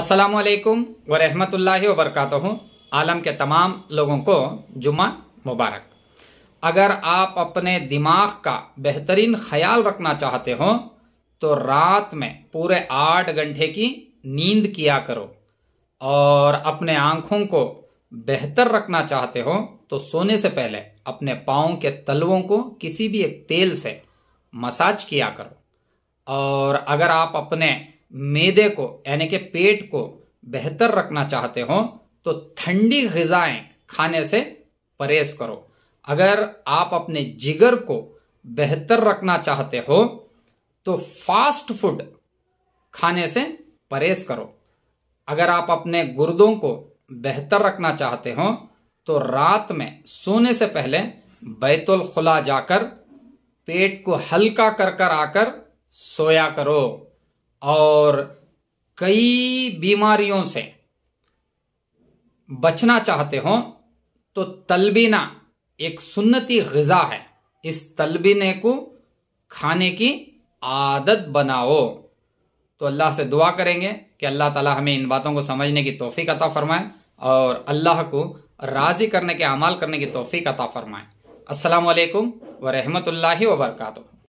असलकम वरहमल वबरक आलम के तमाम लोगों को जुमा मुबारक अगर आप अपने दिमाग का बेहतरीन ख्याल रखना चाहते हो तो रात में पूरे आठ घंटे की नींद किया करो और अपने आँखों को बेहतर रखना चाहते हो तो सोने से पहले अपने पाँव के तलवों को किसी भी एक तेल से मसाज किया करो और अगर आप अपने मेदे को यानी कि पेट को बेहतर रखना चाहते हो तो ठंडी गजाएं खाने से परहेज करो अगर आप अपने जिगर को बेहतर रखना चाहते हो तो फास्ट फूड खाने से परहेज करो अगर आप अपने गुर्दों को बेहतर रखना चाहते हो तो रात में सोने से पहले बैतुल खुला जाकर पेट को हल्का कर कर आकर सोया करो और कई बीमारियों से बचना चाहते हो तो तलबीना एक सुन्नती गजा है इस तलबीने को खाने की आदत बनाओ तो अल्लाह से दुआ करेंगे कि अल्लाह ताला हमें इन बातों को समझने की तोफ़ी अता फरमाए और अल्लाह को राज़ी करने के अमाल करने की तोफ़ी अता फरमाए असलकम वरहमल वर्का